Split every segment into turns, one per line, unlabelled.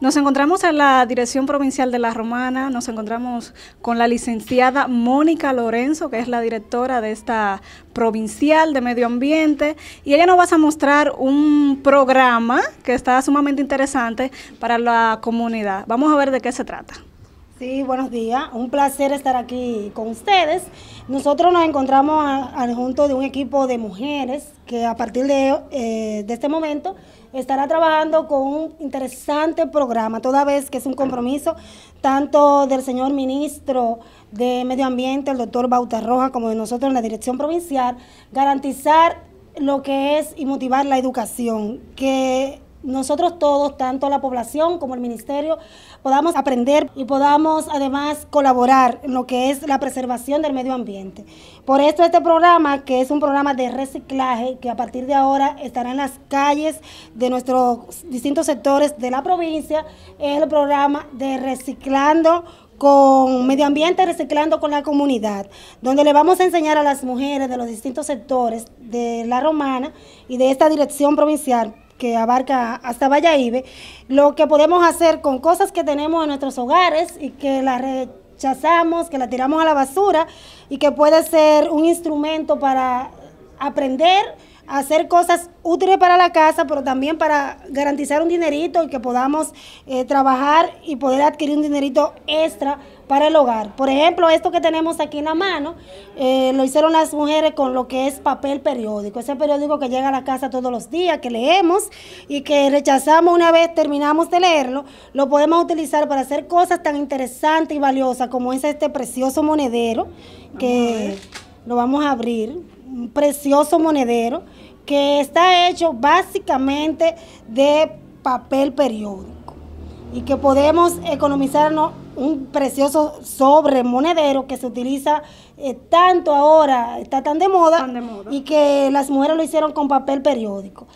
Nos encontramos en la Dirección Provincial de La Romana, nos encontramos con la licenciada Mónica Lorenzo, que es la directora de esta provincial de medio ambiente, y ella nos va a mostrar un programa que está sumamente interesante para la comunidad. Vamos a ver de qué se trata.
Sí, buenos días. Un placer estar aquí con ustedes. Nosotros nos encontramos junto de un equipo de mujeres que a partir de, eh, de, este momento estará trabajando con un interesante programa, toda vez que es un compromiso tanto del señor ministro de Medio Ambiente, el doctor Bauta Roja, como de nosotros en la dirección provincial, garantizar lo que es y motivar la educación, que nosotros todos, tanto la población como el ministerio, podamos aprender y podamos además colaborar en lo que es la preservación del medio ambiente. Por esto este programa, que es un programa de reciclaje, que a partir de ahora estará en las calles de nuestros distintos sectores de la provincia, es el programa de reciclando con medio ambiente, reciclando con la comunidad, donde le vamos a enseñar a las mujeres de los distintos sectores de la romana y de esta dirección provincial que abarca hasta Ibe, lo que podemos hacer con cosas que tenemos en nuestros hogares y que las rechazamos, que las tiramos a la basura y que puede ser un instrumento para aprender hacer cosas útiles para la casa, pero también para garantizar un dinerito y que podamos eh, trabajar y poder adquirir un dinerito extra para el hogar. Por ejemplo, esto que tenemos aquí en la mano, eh, lo hicieron las mujeres con lo que es papel periódico, ese periódico que llega a la casa todos los días, que leemos y que rechazamos una vez terminamos de leerlo, lo podemos utilizar para hacer cosas tan interesantes y valiosas como es este precioso monedero que lo vamos a abrir, un precioso monedero que está hecho básicamente de papel periódico y que podemos economizarnos un precioso sobre monedero que se utiliza eh, tanto ahora, está tan de, moda, y que las mujeres lo hicieron con papel periódico.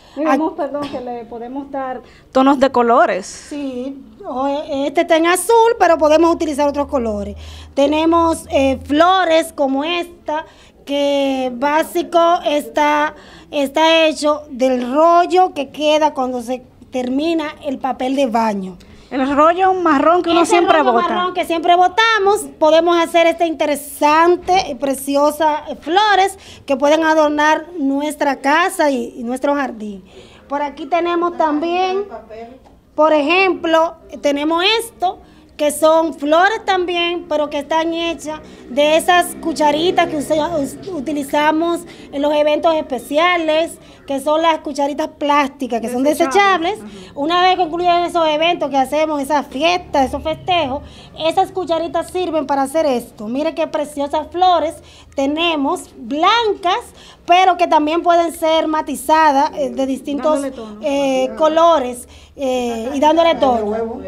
perdón, que le
podemos dar
tonos de colores. Sí, eh, este está en azul, pero podemos utilizar otros colores. Tenemos eh, flores como esta que básico está, está hecho del rollo que queda cuando se termina el papel de baño. El rollo marrón que uno bota. siempre rollo marrón que siempre botamos, podemos hacer esta interesante y preciosa eh, flores que pueden adornar nuestra casa y nuestro jardín. Por aquí tenemos también, por ejemplo, tenemos esto que son flores también, pero que están hechas de esas cucharitas que utilizamos en los eventos especiales, que son las cucharitas plásticas, que son desechables. Una vez concluidos esos eventos que hacemos, esas fiestas, esos festejos, esas cucharitas sirven para hacer esto. Mire qué preciosas flores tenemos, blancas, pero que también pueden ser matizadas eh, de distintos eh, colores eh, y dándole todo.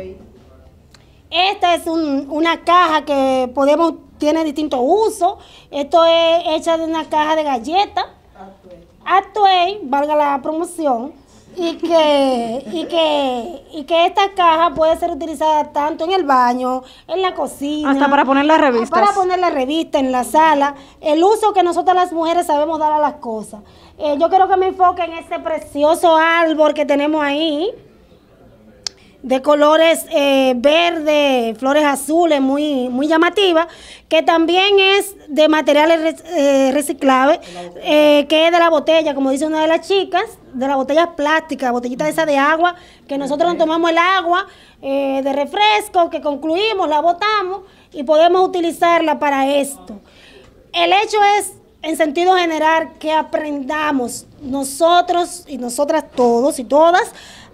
Esta es una caja que podemos, tiene distintos usos. Esto es hecha de una caja de galletas. Actuay, valga la promoción, y que, y, que, y que esta caja puede ser utilizada tanto en el baño, en la cocina. Hasta para poner las revistas. Para poner la revista en la sala. El uso que nosotras las mujeres sabemos dar a las cosas. Eh, yo quiero que me enfoque en este precioso árbol que tenemos ahí de colores verdes, eh, verde, flores azules, muy, muy llamativa, que también es de materiales eh, reciclables, eh, que es de la botella, como dice una de las chicas, de las botellas plásticas, botellita esa de agua, que nosotros nos tomamos el agua de refresco, que concluimos, la botamos y podemos utilizarla para esto. El hecho es en sentido general, que aprendamos nosotros y nosotras todos y todas,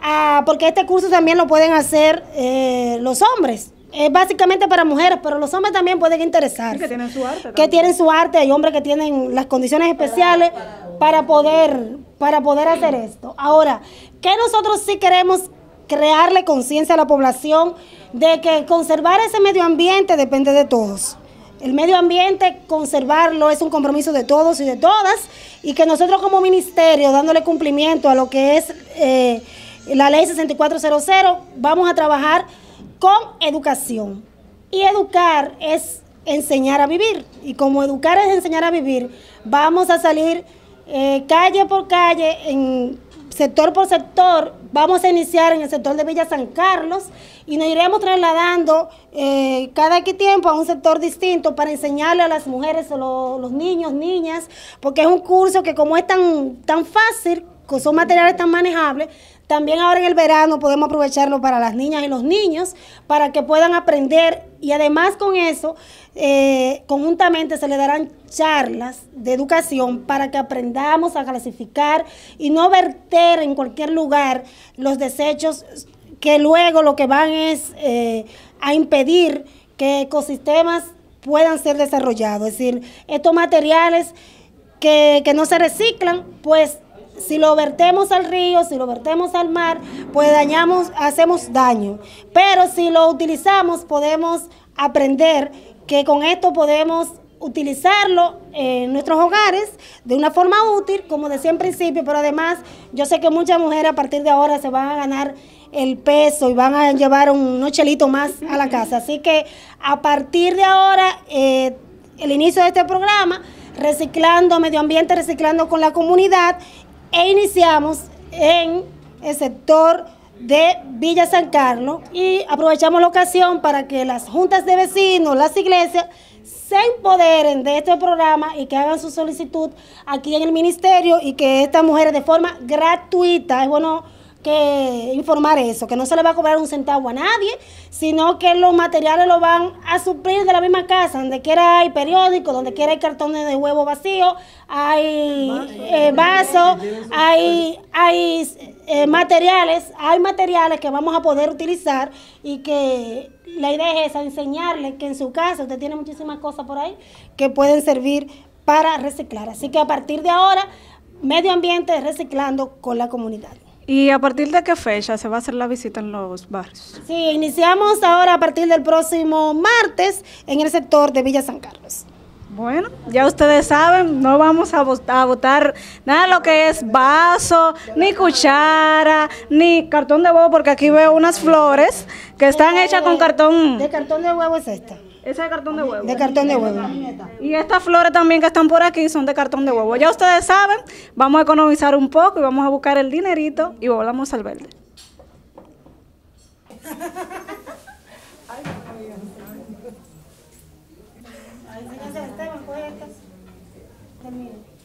ah, porque este curso también lo pueden hacer eh, los hombres. Es básicamente para mujeres, pero los hombres también pueden interesarse. que tienen su arte. Que tienen su arte. Hay hombres que tienen las condiciones especiales para, poder, para poder hacer esto. Ahora, que nosotros sí queremos crearle conciencia a la población de que conservar ese medio ambiente depende de todos. El medio ambiente, conservarlo es un compromiso de todos y de todas y que nosotros como ministerio, dándole cumplimiento a lo que es eh, la ley 6400, vamos a trabajar con educación. Y educar es enseñar a vivir. Y como educar es enseñar a vivir, vamos a salir eh, calle por calle en sector por sector. Vamos a iniciar en el sector de Villa San Carlos y nos iremos trasladando eh, cada que tiempo a un sector distinto para enseñarle a las mujeres, a los, niños, niñas, porque es un curso que como es tan, tan fácil, son materiales tan manejables, también ahora en el verano podemos aprovecharlo para las niñas y los niños, para que puedan aprender y además con eso, eh, conjuntamente se le darán charlas de educación para que aprendamos a clasificar y no verter en cualquier lugar los desechos que luego lo que van es eh, a impedir que ecosistemas puedan ser desarrollados. Es decir, estos materiales que no se reciclan, pues si lo vertemos al río, si lo vertemos al mar, pues dañamos, hacemos daño. Pero si lo utilizamos, podemos aprender que con esto podemos utilizarlo en nuestros hogares de una forma útil, como decía en principio, pero además yo sé que muchas mujeres a partir de ahora se van a ganar el peso y van a llevar un chelitos más a la casa. Así que a partir de ahora, eh, el inicio de este programa, reciclando medio ambiente, reciclando con la comunidad e iniciamos en el sector de Villa San Carlos y aprovechamos la ocasión para que las juntas de vecinos, las iglesias, se empoderen de este programa y que hagan su solicitud aquí en el ministerio y que estas mujeres de forma gratuita, es bueno que informar eso, que no se le va a cobrar un centavo a nadie, sino que los materiales lo van a suplir de la misma casa, donde quiera hay periódicos, donde quiera hay cartones de huevo vacío, hay vasos, eh, hay, hay eh, materiales, hay materiales que vamos a poder utilizar y que la idea es enseñarles que en su casa usted tiene muchísimas cosas por ahí que pueden servir para reciclar. Así que a partir de ahora, medio ambiente reciclando con la comunidad. ¿Y a partir de qué fecha se va a hacer la
visita en los barrios?
Sí, iniciamos ahora a partir del próximo martes en el sector de Villa San Carlos.
Bueno, ya
ustedes saben, no vamos a,
votar nada de lo que es vaso, ni cuchara, ni cartón de huevo, porque aquí veo unas flores que están hechas con eh, cartón. ¿De
cartón de huevo es esta? Esa es de
cartón de huevo. De cartón de huevo. Y estas flores también que están por aquí son de cartón de huevo. Ya ustedes saben, vamos a economizar un poco y vamos a buscar el dinerito y volvamos al verde.
Ay,